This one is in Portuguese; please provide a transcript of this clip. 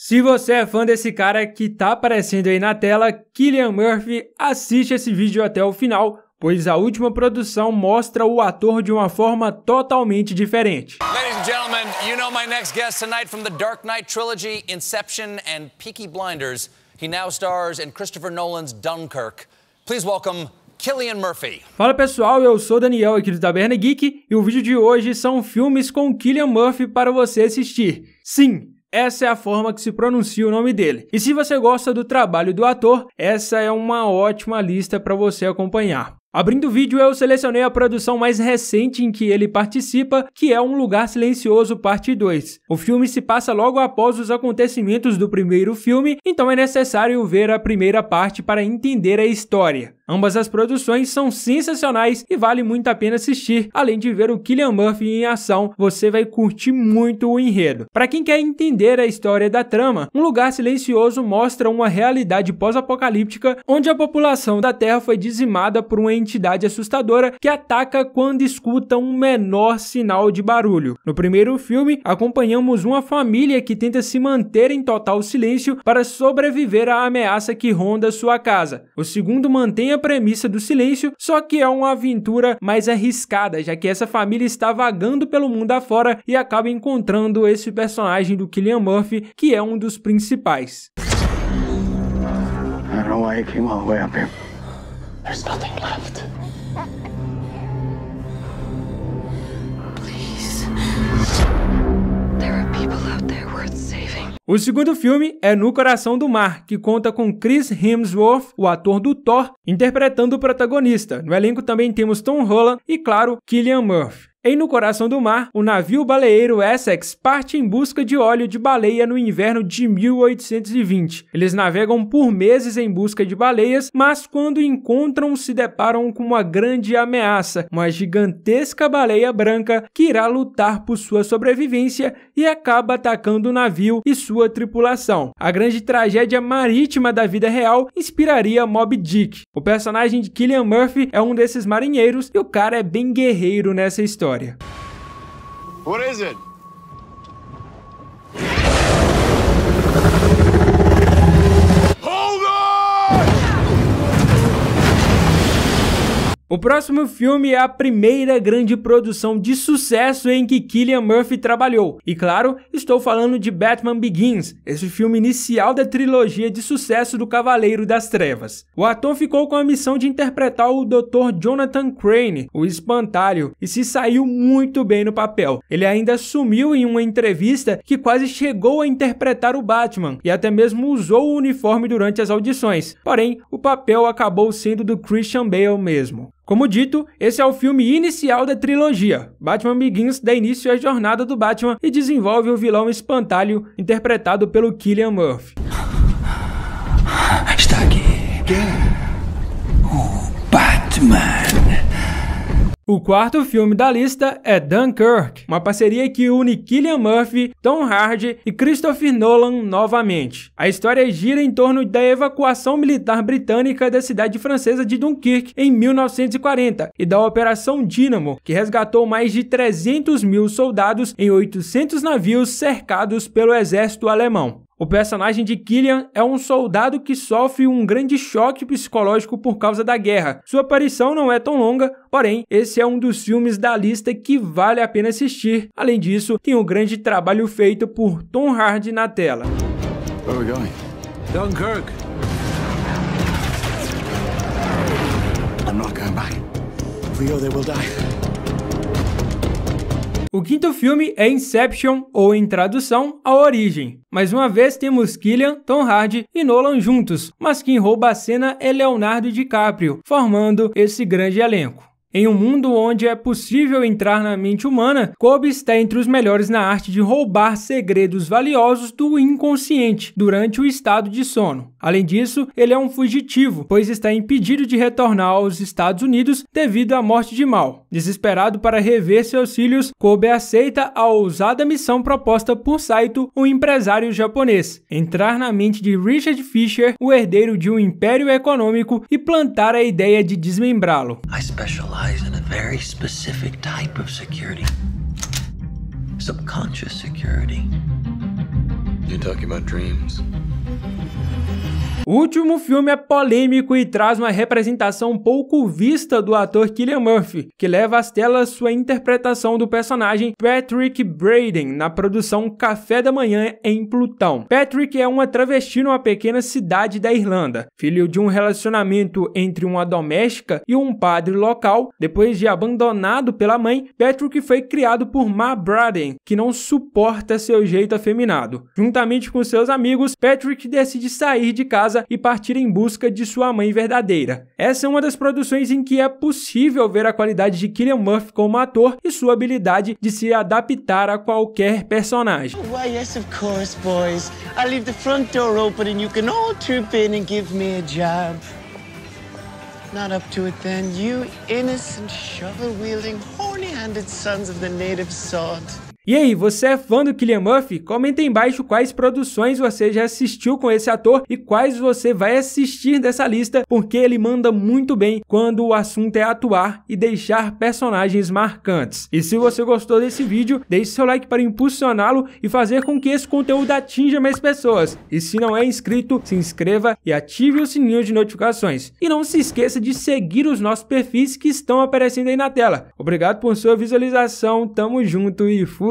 Se você é fã desse cara que tá aparecendo aí na tela, Killian Murphy, assiste esse vídeo até o final, pois a última produção mostra o ator de uma forma totalmente diferente. Ladies and gentlemen, you know my next guest tonight from the Dark Knight trilogy, Inception and Peaky Blinders. He now stars in Christopher Nolan's Dunkirk. Please welcome Killian Murphy. Fala pessoal, eu sou Daniel aqui do Taberna Geek e o vídeo de hoje são filmes com Killian Murphy para você assistir. Sim, essa é a forma que se pronuncia o nome dele. E se você gosta do trabalho do ator, essa é uma ótima lista para você acompanhar. Abrindo o vídeo, eu selecionei a produção mais recente em que ele participa, que é Um Lugar Silencioso Parte 2. O filme se passa logo após os acontecimentos do primeiro filme, então é necessário ver a primeira parte para entender a história. Ambas as produções são sensacionais e vale muito a pena assistir. Além de ver o Killian Murphy em ação, você vai curtir muito o enredo. Para quem quer entender a história da trama, Um Lugar Silencioso mostra uma realidade pós-apocalíptica onde a população da Terra foi dizimada por uma entidade assustadora que ataca quando escuta um menor sinal de barulho. No primeiro filme, acompanhamos uma família que tenta se manter em total silêncio para sobreviver à ameaça que ronda sua casa. O segundo mantém a premissa do silêncio, só que é uma aventura mais arriscada, já que essa família está vagando pelo mundo afora e acaba encontrando esse personagem do Killian Murphy, que é um dos principais. I don't know why you came all the way up here. There's nothing left. O segundo filme é No Coração do Mar, que conta com Chris Hemsworth, o ator do Thor, interpretando o protagonista. No elenco também temos Tom Holland e, claro, Killian Murphy. Em no coração do mar, o navio baleeiro Essex parte em busca de óleo de baleia no inverno de 1820. Eles navegam por meses em busca de baleias, mas quando encontram, se deparam com uma grande ameaça, uma gigantesca baleia branca que irá lutar por sua sobrevivência e acaba atacando o navio e sua tripulação. A grande tragédia marítima da vida real inspiraria Moby Dick. O personagem de Killian Murphy é um desses marinheiros e o cara é bem guerreiro nessa história. idea. What is it? O próximo filme é a primeira grande produção de sucesso em que Killian Murphy trabalhou. E claro, estou falando de Batman Begins, esse filme inicial da trilogia de sucesso do Cavaleiro das Trevas. O ator ficou com a missão de interpretar o Dr. Jonathan Crane, o Espantalho, e se saiu muito bem no papel. Ele ainda assumiu em uma entrevista que quase chegou a interpretar o Batman e até mesmo usou o uniforme durante as audições. Porém, o papel acabou sendo do Christian Bale mesmo. Como dito, esse é o filme inicial da trilogia. Batman Begins dá início à jornada do Batman e desenvolve o vilão Espantalho, interpretado pelo Killian Murphy. Está aqui. Quem? O quarto filme da lista é Dunkirk, uma parceria que une Killian Murphy, Tom Hardy e Christopher Nolan novamente. A história gira em torno da evacuação militar britânica da cidade francesa de Dunkirk em 1940 e da Operação Dynamo, que resgatou mais de 300 mil soldados em 800 navios cercados pelo exército alemão. O personagem de Killian é um soldado que sofre um grande choque psicológico por causa da guerra. Sua aparição não é tão longa, porém, esse é um dos filmes da lista que vale a pena assistir. Além disso, tem um grande trabalho feito por Tom Hardy na tela. Dunkirk. I'm not going back. we go, they will die. O quinto filme é Inception, ou em tradução, A Origem. Mais uma vez temos Killian, Tom Hardy e Nolan juntos, mas quem rouba a cena é Leonardo DiCaprio, formando esse grande elenco. Em um mundo onde é possível entrar na mente humana, Kobe está entre os melhores na arte de roubar segredos valiosos do inconsciente durante o estado de sono. Além disso, ele é um fugitivo, pois está impedido de retornar aos Estados Unidos devido à morte de Mal. Desesperado para rever seus filhos, Kobe aceita a ousada missão proposta por Saito, um empresário japonês: entrar na mente de Richard Fisher, o herdeiro de um império econômico, e plantar a ideia de desmembrá-lo. I specialize in a very specific type of security subconscious security. You're talking about dreams. O último filme é polêmico e traz uma representação pouco vista do ator Killian Murphy, que leva às telas sua interpretação do personagem Patrick Braden na produção Café da Manhã em Plutão. Patrick é uma travesti numa pequena cidade da Irlanda, filho de um relacionamento entre uma doméstica e um padre local. Depois de abandonado pela mãe, Patrick foi criado por Ma Braden, que não suporta seu jeito afeminado. Juntamente com seus amigos, Patrick decide sair de casa casa e partir em busca de sua mãe verdadeira. Essa é uma das produções em que é possível ver a qualidade de Killian Murphy como ator e sua habilidade de se adaptar a qualquer personagem. Oh, why, yes, of course, boys. I leave the front door open and you can all troop in and give me a job. Not up to it then, you innocent shovel-wielding, horny-handed sons of the native e aí, você é fã do Killian Murphy? Comenta aí embaixo quais produções você já assistiu com esse ator e quais você vai assistir dessa lista, porque ele manda muito bem quando o assunto é atuar e deixar personagens marcantes. E se você gostou desse vídeo, deixe seu like para impulsioná-lo e fazer com que esse conteúdo atinja mais pessoas. E se não é inscrito, se inscreva e ative o sininho de notificações. E não se esqueça de seguir os nossos perfis que estão aparecendo aí na tela. Obrigado por sua visualização, tamo junto e fui!